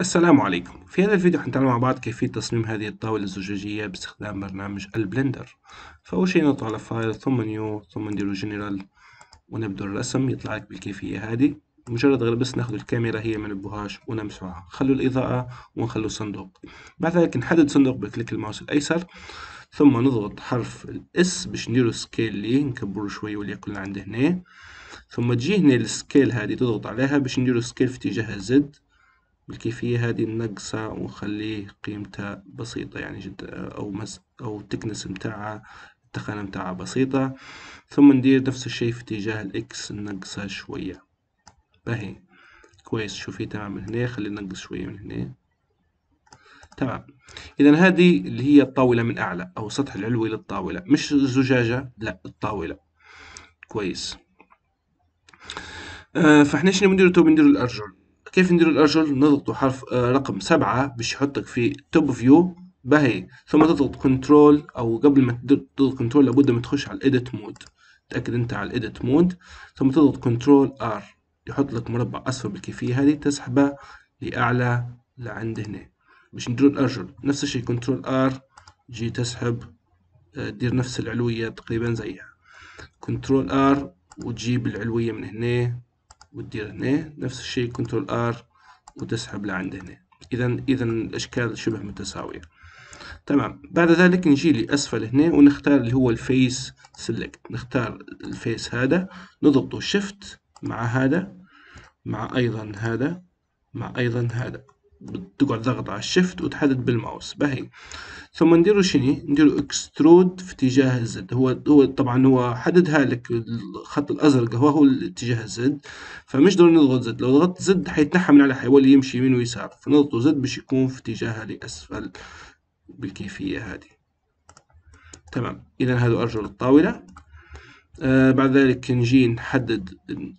السلام عليكم في هذا الفيديو حنتعلم مع بعض كيفية تصميم هذه الطاولة الزجاجية باستخدام برنامج البلندر فأول شيء نضغط على فايل ثم نيو ثم نديرو جنرال ونبدأ الرسم يطلع لك بالكيفية هذه مجرد غير بس ناخذ الكاميرا هي ما نبهاش ونمسحها خلوا الإضاءة ونخلوا صندوق بعد ذلك نحدد صندوق بكليك الماوس الأيسر ثم نضغط حرف الاس باش نديرو سكيل ليه نكبرو شوي وليكن عند هنا ثم تجي هنا السكيل هذه تضغط عليها باش نديرو سكيل في اتجاه الزد بالكيفية هذه النقصة ونخليه قيمتها بسيطة يعني جدا أو مس أو التكنس متاعها التخانة متاعها بسيطة ثم ندير نفس الشيء في اتجاه الإكس ننقصها شوية باهي كويس شوفي تمام من هنا خلينا ننقص شوية من هنا تمام اذا هذه اللي هي الطاوله من اعلى او السطح العلوي للطاوله مش الزجاجه لا الطاوله كويس آه فاحنا شنو بنديرو تو بنديرو الارجل كيف نديرو الارجل نضغطوا حرف آه، رقم سبعة باش يحطك في توب فيو باهي ثم تضغط كنترول او قبل ما تضغط كنترول لابد ما تخش على الايديت مود تأكد انت على الايديت مود ثم تضغط كنترول ار يحط لك مربع اصفر بالكيفية هذه تسحبه لاعلى لعند هنا باش نديرو الارجل نفس الشيء كنترول ار جي تسحب آه، دير نفس العلوية تقريبا زيها كنترول ار وتجيب العلوية من هنا وتدير هنا نفس الشيء كنترول ار وتسحب لعند هنا اذا اذا الاشكال شبه متساويه تمام بعد ذلك نجي لاسفل هنا ونختار اللي هو الفيس سيلكت نختار الفيس هذا نضغط شيفت مع هذا مع ايضا هذا مع ايضا هذا تقعد ضغط على الشيفت وتحدد بالماوس باهي ثم نديرو شني نديرو اكسترود في اتجاه الزد هو هو طبعا هو حددها لك الخط الازرق هو هو اتجاه الزد فمش ضروري نضغط زد لو ضغطت زد حيتنحى من على حيولي يمشي يمين ويسار فنضغط زد باش يكون في اتجاهها لاسفل بالكيفيه هذه تمام اذا هذا ارجل الطاوله آه، بعد ذلك نجي نحدد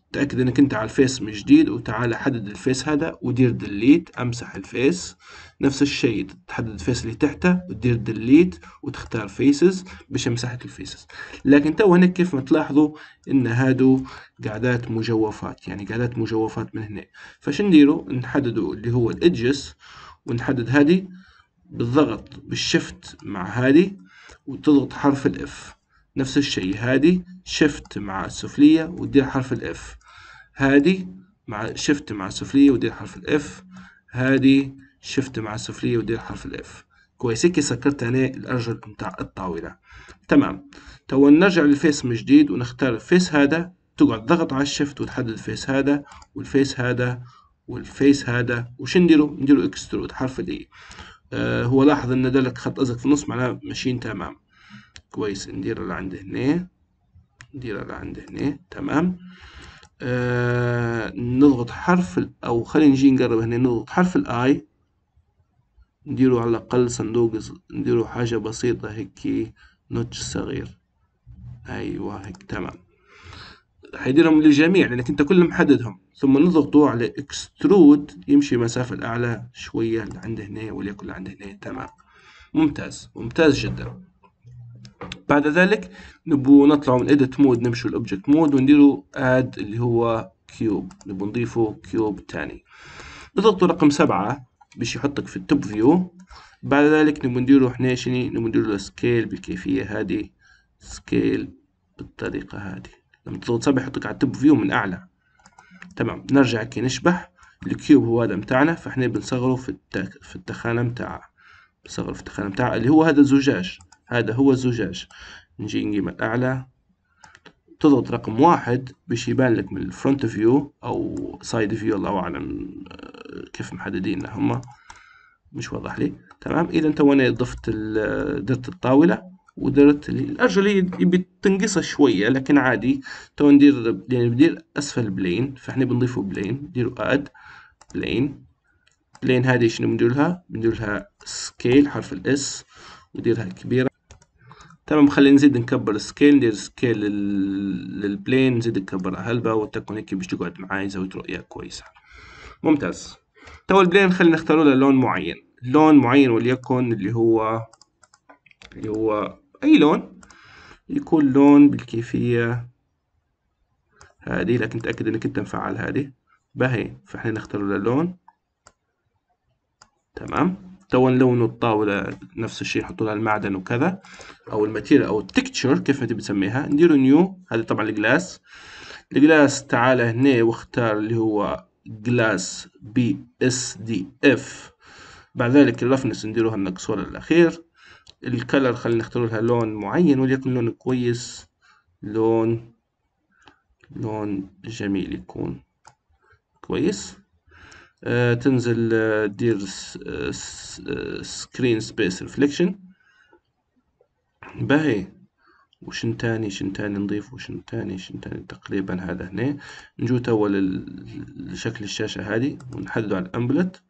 نتأكد انك انت على الفيس من جديد وتعال حدد الفيس هذا ودير ديليت امسح الفيس نفس الشيء تحدد الفيس اللي تحته ودير ديليت وتختار فيسز باش مسحت الفيسز لكن تو هنا كيف ما تلاحظوا ان هادو قاعدات مجوفات يعني قاعدات مجوفات من هنا فش نديروا نحددوا اللي هو الادجس ونحدد هذه بالضغط بالشفت مع هذه وتضغط حرف الاف نفس الشيء هذه شيفت مع السفلية ودير حرف الاف هذه مع شيفت مع السفلية ودير حرف الاف هذه شيفت مع السفلية ودير حرف الاف كويس هيك سكرت انا الارجل بتاع الطاولة تمام تو نرجع للفيس من جديد ونختار الفيس هذا تقعد ضغط على الشيفت وتحدد الفيس هذا والفيس هذا والفيس هذا وش نديرو نديرو اكسترود حرف الاي e. آه هو لاحظ ان دلك خط ازرق في النص معناه ماشيين تمام كويس ندير اللي عند هنا ندير اللي عند هنا تمام آه نضغط حرف او خلينا نجي نجرب هنا نضغط حرف الاي نديرو على الاقل صندوق نديرو حاجة بسيطة هيك نوتش صغير ايوه هيك تمام حيديرهم للجميع لانك انت كل محددهم ثم نضغطوا على اكسترود يمشي مسافة الاعلى شوية لعند هنا وليكن لعند هنا تمام ممتاز ممتاز جدا بعد ذلك نبو نطلعوا من edit مود نمشوا الاوبجكت مود ونديروا add اللي هو كيوب نبو نضيفه كيوب تاني نضغطوا رقم سبعة باش يحطك في التوب فيو بعد ذلك نبو نديروا احنا شني نبو نديروا سكيل بالكيفية هذه سكيل بالطريقة هذه لما تضغط سبعة يحطك على التوب فيو من اعلى تمام نرجع كي نشبح الكيوب هو هذا متاعنا فاحنا بنصغره في في التخانة متاعه بنصغره في التخانة متاعه اللي هو هذا الزجاج هذا هو الزجاج نجي نجيب الأعلى تضغط رقم واحد باش يبان لك من الفرونت فيو أو سايد فيو الله أعلم آه، كيف محددين هما مش واضح لي تمام إذا تو أنا ضفت آه، درت الطاولة ودرت الأرجل يبي تنقصها شوية لكن عادي تو ندير يعني بدير أسفل بلين فإحنا بنضيفو بلين نديرو أد بلين بلين هذه شنو بندير لها بندير لها سكيل حرف الإس نديرها كبيرة تمام خلينا نزيد نكبر سكيل ندير سكيل للبلين نزيد نكبرها هلبة وتكون هيك باش تقعد معاي زاوية رؤية كويسة ممتاز تو البلين خلينا نختاروا له لون معين لون معين وليكن اللي هو اللي هو أي لون يكون لون بالكيفية هذه لكن تأكد إنك أنت مفعل هذه باهي فإحنا نختار له لون تمام تو نلونوا الطاولة نفس الشيء نحطوا لها المعدن وكذا أو الماتيريال أو التكتشر كيف ما تبي تسميها نديروا نيو هذا طبعا الجلاس الجلاس تعال هنا واختار اللي هو جلاس بي اس دي اف بعد ذلك الرفنس نديروها المكسورة الأخير الكلر خلينا نختار لها لون معين وليكن لون كويس لون لون جميل يكون كويس آه، تنزل آه، دير سكرين سبيس ريفليكشن باهي وشن تاني شن تاني نضيف وشن تاني شن تاني تقريبا هذا هنا نجو توا لشكل الشاشة هذه ونحددو على الأمبلت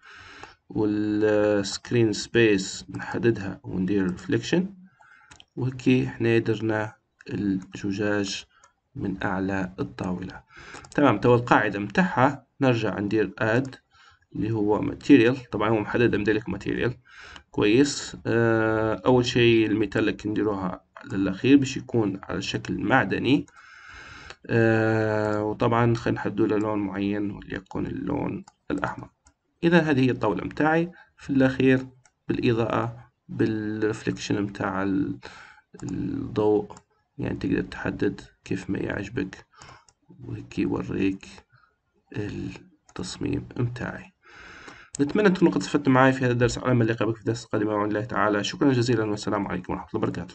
والسكرين سبيس نحددها وندير ريفليكشن وهكي احنا درنا الزجاج من أعلى الطاولة تمام توا القاعدة متاعها نرجع ندير اد اللي هو ماتيريال طبعا هو محدد امدلك ماتيريال كويس آه اول شيء الميتالك نديروها للاخير باش يكون على شكل معدني آه وطبعا خلينا نحددوا له لون معين وليكن اللون الاحمر اذا هذه هي الطاوله متاعي في الاخير بالاضاءه بالرفليكشن متاع الضوء يعني تقدر تحدد كيف ما يعجبك وهيك يوريك التصميم متاعي نتمنى تكونوا قد استفدتم معي في هذا الدرس على ما بكم في الدرس القادم بعون الله تعالى شكرا جزيلا والسلام عليكم ورحمة الله وبركاته